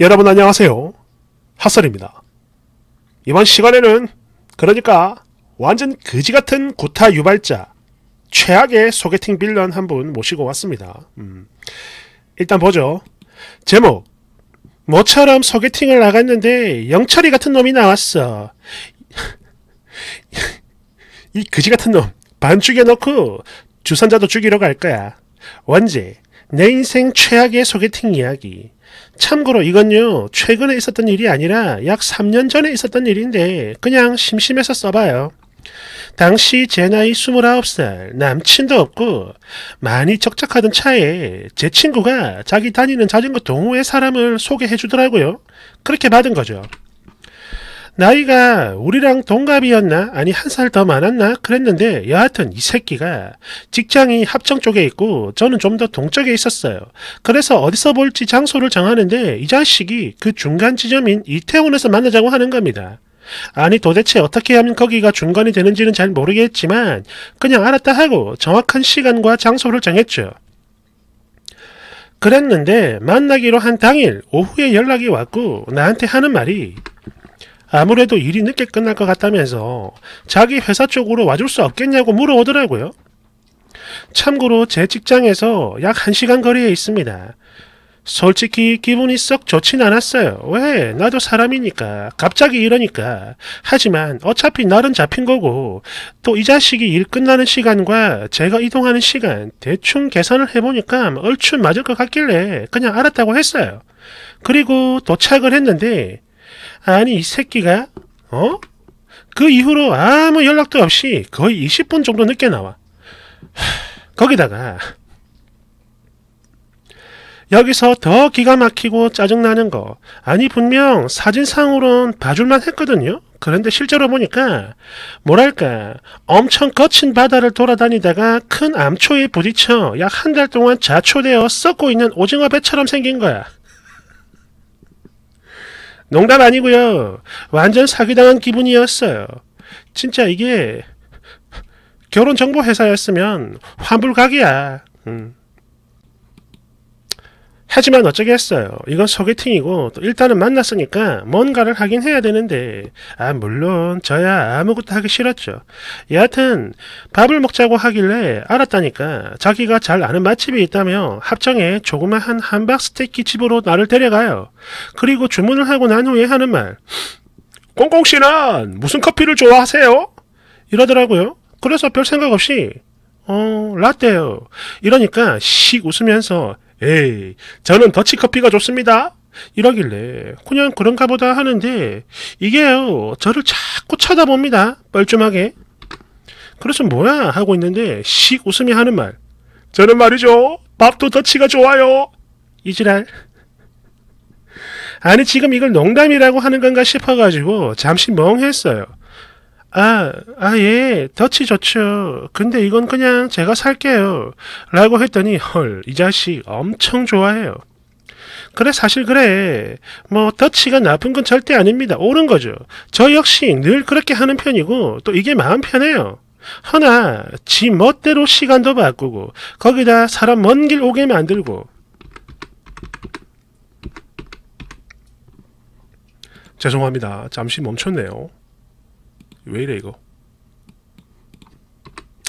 여러분 안녕하세요. 핫설입니다. 이번 시간에는 그러니까 완전 거지같은 구타 유발자 최악의 소개팅 빌런 한 분 모시고 왔습니다. 음, 일단 보죠. 제목 모처럼 소개팅을 나갔는데 영철이 같은 놈이 나왔어. 이 거지같은 놈반죽여넣고주산자도 죽이러 갈 거야. 원제 내 인생 최악의 소개팅 이야기 참고로 이건요 최근에 있었던 일이 아니라 약 3년 전에 있었던 일인데 그냥 심심해서 써봐요. 당시 제 나이 29살, 남친도 없고 많이 적적하던 차에 제 친구가 자기 다니는 자전거 동호회 사람을 소개해 주더라고요. 그렇게 받은 거죠. 나이가 우리랑 동갑이었나 아니 한 살 더 많았나 그랬는데 여하튼 이 새끼가 직장이 합정 쪽에 있고 저는 좀 더 동쪽에 있었어요. 그래서 어디서 볼지 장소를 정하는데 이 자식이 그 중간 지점인 이태원에서 만나자고 하는 겁니다. 아니 도대체 어떻게 하면 거기가 중간이 되는지는 잘 모르겠지만 그냥 알았다 하고 정확한 시간과 장소를 정했죠. 그랬는데 만나기로 한 당일 오후에 연락이 왔고 나한테 하는 말이 아무래도 일이 늦게 끝날 것 같다면서 자기 회사 쪽으로 와줄 수 없겠냐고 물어오더라고요. 참고로 제 직장에서 약 1시간 거리에 있습니다. 솔직히 기분이 썩 좋진 않았어요. 왜? 나도 사람이니까. 갑자기 이러니까. 하지만 어차피 날은 잡힌 거고 또 이 자식이 일 끝나는 시간과 제가 이동하는 시간 대충 계산을 해보니까 얼추 맞을 것 같길래 그냥 알았다고 했어요. 그리고 도착을 했는데 아니 이 새끼가 어? 그 이후로 아무 연락도 없이 거의 20분 정도 늦게 나와. 거기다가 여기서 더 기가 막히고 짜증나는 거 아니 분명 사진상으론 봐줄만 했거든요. 그런데 실제로 보니까 뭐랄까 엄청 거친 바다를 돌아다니다가 큰 암초에 부딪혀 약 한 달 동안 자초되어 썩고 있는 오징어 배처럼 생긴 거야. 농담 아니고요. 완전 사기당한 기분이었어요. 진짜 이게 결혼 정보 회사였으면 환불 가기야 음. 하지만 어쩌겠어요. 이건 소개팅이고 또 일단은 만났으니까 뭔가를 하긴 해야 되는데 아 물론 저야 아무것도 하기 싫었죠. 여하튼 밥을 먹자고 하길래 알았다니까 자기가 잘 아는 맛집이 있다며 합정에 조그마한 한박 스테이키 집으로 나를 데려가요. 그리고 주문을 하고 난 후에 하는 말 꽁꽁 씨는 무슨 커피를 좋아하세요? 이러더라고요. 그래서 별 생각 없이 어 라떼요. 이러니까 씩 웃으면서 에이, 저는 더치커피가 좋습니다. 이러길래 그냥 그런가 보다 하는데 이게요 저를 자꾸 쳐다봅니다 뻘쭘하게 그래서 뭐야 하고 있는데 씩웃음이 하는 말 저는 말이죠 밥도 더치가 좋아요 이지랄 아니 지금 이걸 농담이라고 하는 건가 싶어가지고 잠시 멍했어요 아, 아, 예, 덫이 좋죠. 근데 이건 그냥 제가 살게요. 라고 했더니, 헐, 이 자식 엄청 좋아해요. 그래, 사실 그래. 뭐, 덫치가 나쁜 건 절대 아닙니다. 옳은 거죠. 저 역시 늘 그렇게 하는 편이고, 또 이게 마음 편해요. 허나, 지 멋대로 시간도 바꾸고, 거기다 사람 먼 길 오게 만들고, 죄송합니다. 잠시 멈췄네요. 왜 이래 이거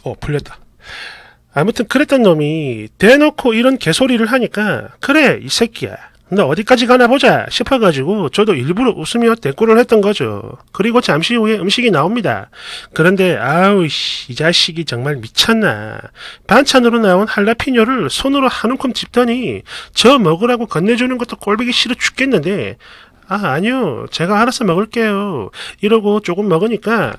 어 풀렸다 아무튼 그랬던 놈이 대놓고 이런 개소리를 하니까 그래 이 새끼야 나 어디까지 가나 보자 싶어가지고 저도 일부러 웃으며 대꾸를 했던 거죠. 그리고 잠시 후에 음식이 나옵니다. 그런데 아우 씨, 이 자식이 정말 미쳤나. 반찬으로 나온 할라피뇨를 손으로 한 움큼 집더니 저 먹으라고 건네주는 것도 꼴보기 싫어 죽겠는데 아, 아니요. 제가 알아서 먹을게요. 이러고 조금 먹으니까,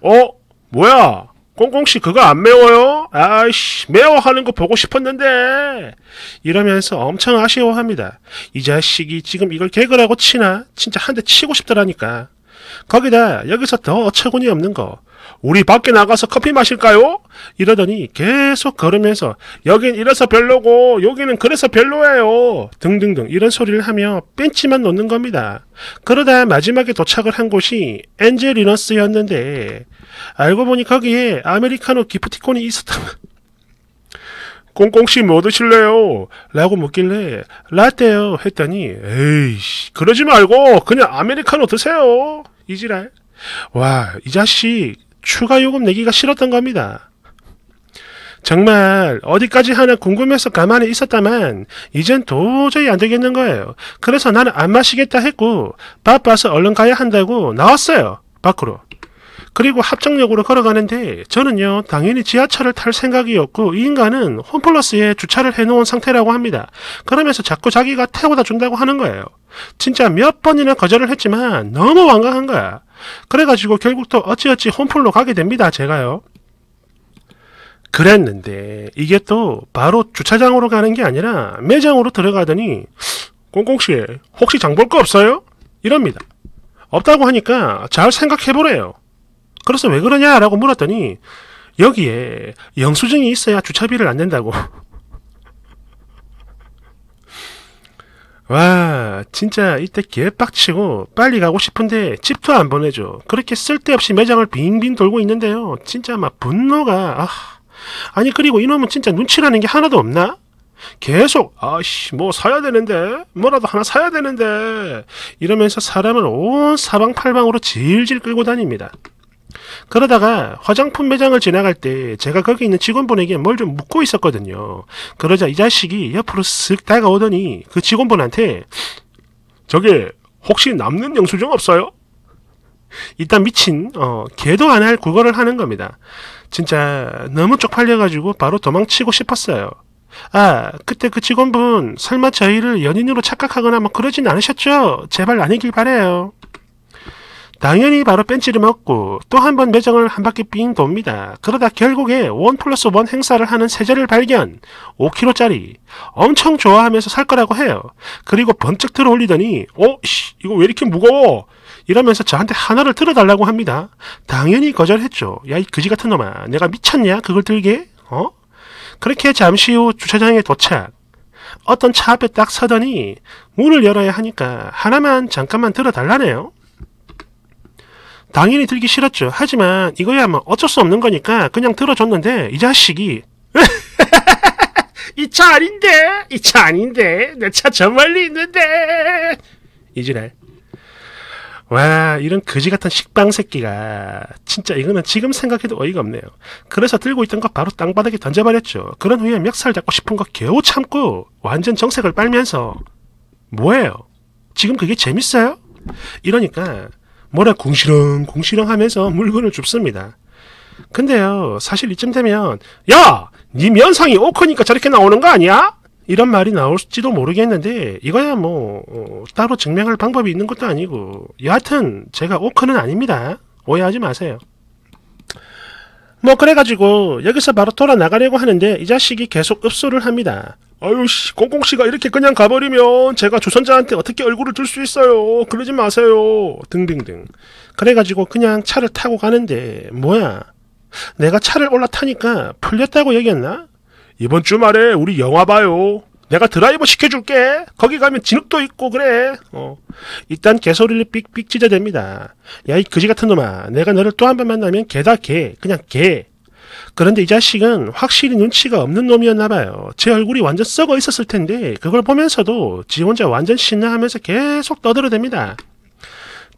어? 뭐야? 꽁꽁씨 그거 안 매워요? 아이씨, 매워하는 거 보고 싶었는데! 이러면서 엄청 아쉬워합니다. 이 자식이 지금 이걸 개그라고 치나? 진짜 한 대 치고 싶더라니까. 거기다 여기서 더 어처구니 없는 거. 우리 밖에 나가서 커피 마실까요? 이러더니 계속 걸으면서 여긴 이래서 별로고 여기는 그래서 별로예요 등등등 이런 소리를 하며 벤치만 놓는 겁니다. 그러다 마지막에 도착을 한 곳이 엔젤 리너스였는데 알고 보니 거기에 아메리카노 기프티콘이 있었다. 꽁꽁씨 뭐 드실래요? 라고 묻길래 라떼요 했더니 에이씨 그러지 말고 그냥 아메리카노 드세요 이지랄 와 이 자식 추가 요금 내기가 싫었던 겁니다. 정말 어디까지 하나 궁금해서 가만히 있었다만 이젠 도저히 안 되겠는 거예요. 그래서 나는 안 마시겠다 했고 바빠서 얼른 가야 한다고 나왔어요. 밖으로. 그리고 합정역으로 걸어가는데 저는요 당연히 지하철을 탈 생각이었고 이 인간은 홈플러스에 주차를 해놓은 상태라고 합니다. 그러면서 자꾸 자기가 태워다 준다고 하는 거예요. 진짜 몇 번이나 거절을 했지만 너무 완강한 거야. 그래가지고 결국 또 어찌어찌 홈플로 가게 됩니다 제가요. 그랬는데 이게 또 바로 주차장으로 가는 게 아니라 매장으로 들어가더니 꽁꽁씨 혹시 장볼 거 없어요? 이럽니다. 없다고 하니까 잘 생각해보래요. 그래서 왜 그러냐라고 물었더니 여기에 영수증이 있어야 주차비를 안 낸다고. 와 진짜 이때 개빡치고 빨리 가고 싶은데 집도 안 보내줘 그렇게 쓸데없이 매장을 빙빙 돌고 있는데요 진짜 막 분노가 아, 아니 그리고 이놈은 진짜 눈치라는 게 하나도 없나? 계속 아씨 뭐 사야 되는데 뭐라도 하나 사야 되는데 이러면서 사람을 온 사방팔방으로 질질 끌고 다닙니다 그러다가 화장품 매장을 지나갈 때 제가 거기 있는 직원분에게 뭘 좀 묻고 있었거든요. 그러자 이 자식이 옆으로 쓱 다가오더니 그 직원분한테 저게 혹시 남는 영수증 없어요? 일단 미친 어, 개도 안 할 구걸을 하는 겁니다. 진짜 너무 쪽팔려가지고 바로 도망치고 싶었어요. 아, 그때 그 직원분 설마 저희를 연인으로 착각하거나 뭐 그러진 않으셨죠? 제발 아니길 바래요. 당연히 바로 벤치를 먹고 또 한 번 매장을 한 바퀴 삥 돕니다. 그러다 결국에 원 플러스 원 행사를 하는 세제를 발견 5kg짜리 엄청 좋아하면서 살 거라고 해요. 그리고 번쩍 들어 올리더니 어? 씨, 이거 왜 이렇게 무거워? 이러면서 저한테 하나를 들어달라고 합니다. 당연히 거절했죠. 야 이 그지 같은 놈아 내가 미쳤냐 그걸 들게? 어? 그렇게 잠시 후 주차장에 도착 어떤 차 앞에 딱 서더니 문을 열어야 하니까 하나만 잠깐만 들어달라네요. 당연히 들기 싫었죠. 하지만 이거야뭐 어쩔 수 없는 거니까 그냥 들어줬는데 이 자식이 이 차 아닌데 이 차 아닌데 내 차 저 멀리 있는데 이지랄 와 이런 거지 같은 식빵 새끼가 진짜 이거는 지금 생각해도 어이가 없네요. 그래서 들고 있던 거 바로 땅바닥에 던져버렸죠. 그런 후에 멱살 잡고 싶은 거 겨우 참고 완전 정색을 빨면서 뭐예요? 지금 그게 재밌어요? 이러니까 뭐라 궁시렁 궁시렁 하면서 물건을 줍습니다. 근데요 사실 이쯤 되면 야! 네 면상이 오크니까 저렇게 나오는 거 아니야? 이런 말이 나올지도 모르겠는데 이거야 뭐 어, 따로 증명할 방법이 있는 것도 아니고 여하튼 제가 오크는 아닙니다. 오해하지 마세요. 뭐 그래가지고 여기서 바로 돌아나가려고 하는데 이 자식이 계속 읍소를 합니다. 아유 씨 꽁꽁 씨가 이렇게 그냥 가버리면 제가 조선자한테 어떻게 얼굴을 들 수 있어요 그러지 마세요 등등등 그래가지고 그냥 차를 타고 가는데 뭐야 내가 차를 올라타니까 풀렸다고 얘기했나? 이번 주말에 우리 영화 봐요 내가 드라이버 시켜줄게 거기 가면 진흙도 있고 그래 어 일단 개소리를 삑삑 찢어댑니다 야 이 그지 같은 놈아 내가 너를 또 한 번 만나면 개다 개 그냥 개 그런데 이 자식은 확실히 눈치가 없는 놈이었나 봐요. 제 얼굴이 완전 썩어 있었을 텐데 그걸 보면서도 지 혼자 완전 신나하면서 계속 떠들어댑니다.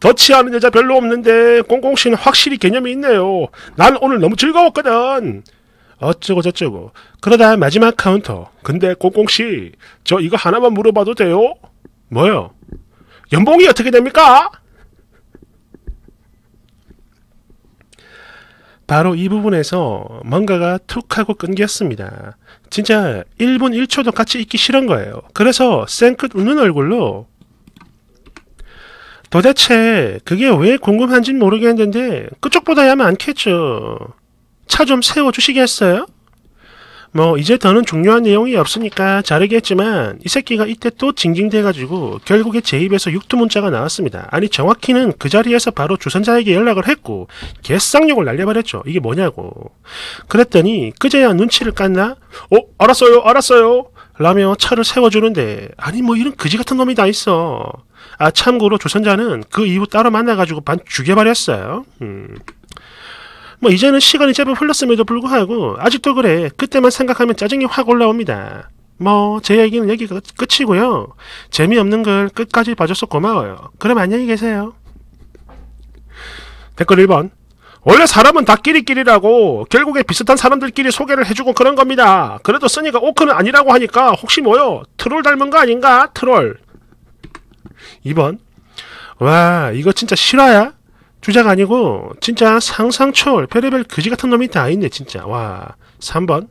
더치하는 여자 별로 없는데 꽁꽁 씨는 확실히 개념이 있네요. 난 오늘 너무 즐거웠거든. 어쩌고 저쩌고 그러다 마지막 카운터 근데 꽁꽁씨 저 이거 하나만 물어봐도 돼요? 뭐요? 연봉이 어떻게 됩니까? 바로 이 부분에서 뭔가가 툭 하고 끊겼습니다. 진짜 1분 1초도 같이 있기 싫은 거예요. 그래서 쌩끗 웃는 얼굴로 도대체 그게 왜 궁금한진 모르겠는데 그쪽보다야 많겠죠. 차 좀 세워주시겠어요? 뭐 이제 더는 중요한 내용이 없으니까 자르겠지만 이 새끼가 이때 또 징징대가지고 결국에 제 입에서 육두문자가 나왔습니다. 아니 정확히는 그 자리에서 바로 주선자에게 연락을 했고 개쌍욕을 날려버렸죠. 이게 뭐냐고. 그랬더니 그제야 눈치를 깠나? 어? 알았어요 알았어요 라며 차를 세워주는데 아니 뭐 이런 그지 같은 놈이 다 있어. 아 참고로 조선자는 그 이후 따로 만나가지고 반 죽여버렸어요. 음. 뭐 이제는 시간이 제법 흘렀음에도 불구하고 아직도 그래 그때만 생각하면 짜증이 확 올라옵니다. 뭐 제 얘기는 여기가 끝이고요. 재미없는 걸 끝까지 봐줘서 고마워요. 그럼 안녕히 계세요. 댓글 1번 원래 사람은 다 끼리끼리라고 결국에 비슷한 사람들끼리 소개를 해주고 그런 겁니다. 그래도 쓰니가 오크는 아니라고 하니까 혹시 뭐요? 트롤 닮은 거 아닌가? 트롤 2번 와 이거 진짜 실화야? 주작 아니고 진짜 상상초월 별의별 그지 같은 놈이 다 있네 진짜 와 3번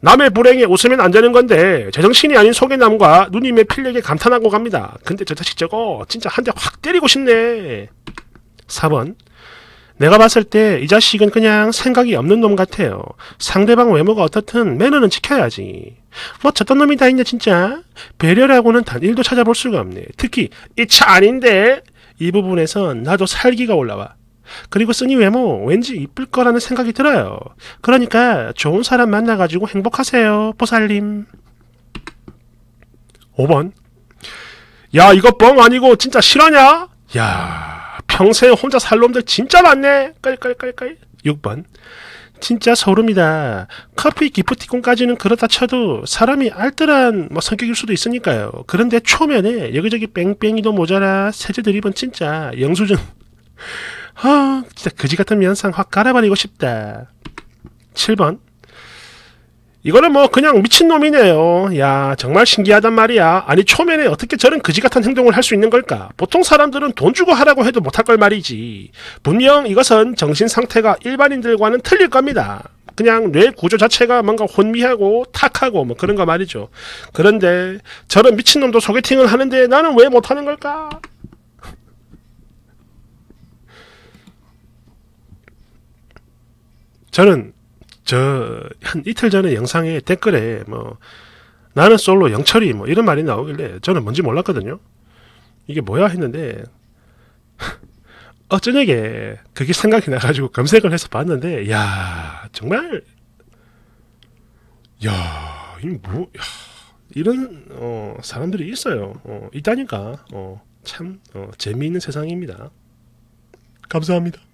남의 불행에 웃으면 안 되는 건데 제정신이 아닌 소개남과 누님의 필력에 감탄하고 갑니다. 근데 저 자식 저거 진짜 한 대 확 때리고 싶네. 4번 내가 봤을 때 이 자식은 그냥 생각이 없는 놈 같아요. 상대방 외모가 어떻든 매너는 지켜야지. 뭐 저딴 놈이 다 있냐 진짜. 배려라고는 단 1도 찾아볼 수가 없네. 특히 이 차 아닌데 이 부분에선 나도 살기가 올라와. 그리고 쓰니 외모 왠지 이쁠 거라는 생각이 들어요. 그러니까 좋은 사람 만나가지고 행복하세요. 보살님. 5번. 야, 이거 뻥 아니고 진짜 실화냐? 야, 평생 혼자 살 놈들 진짜 많네. 깔깔깔깔. 6번. 진짜 소름이다. 커피 기프티콘까지는 그렇다 쳐도 사람이 알뜰한 뭐 성격일 수도 있으니까요. 그런데 초면에 여기저기 뺑뺑이도 모자라 세제 드립은 진짜 영수증. 아, 진짜 그지 같은 면상 확 깔아버리고 싶다. 7번. 이거는 뭐 그냥 미친놈이네요. 야 정말 신기하단 말이야. 아니 초면에 어떻게 저런 그지 같은 행동을 할 수 있는 걸까? 보통 사람들은 돈 주고 하라고 해도 못할 걸 말이지. 분명 이것은 정신 상태가 일반인들과는 틀릴 겁니다. 그냥 뇌 구조 자체가 뭔가 혼미하고 탁하고 뭐 그런 거 말이죠. 그런데 저런 미친놈도 소개팅을 하는데 나는 왜 못하는 걸까? 저는 저한 이틀 전에 영상에 댓글에 뭐 나는 솔로 영철이 뭐 이런 말이 나오길래 저는 뭔지 몰랐거든요. 이게 뭐야 했는데 어쩌냐게 그게 생각이 나가지고 검색을 해서 봤는데 야 정말 야 이뭐 이런 어, 사람들이 있어요. 어, 있다니까 어, 참 어, 재미있는 세상입니다. 감사합니다.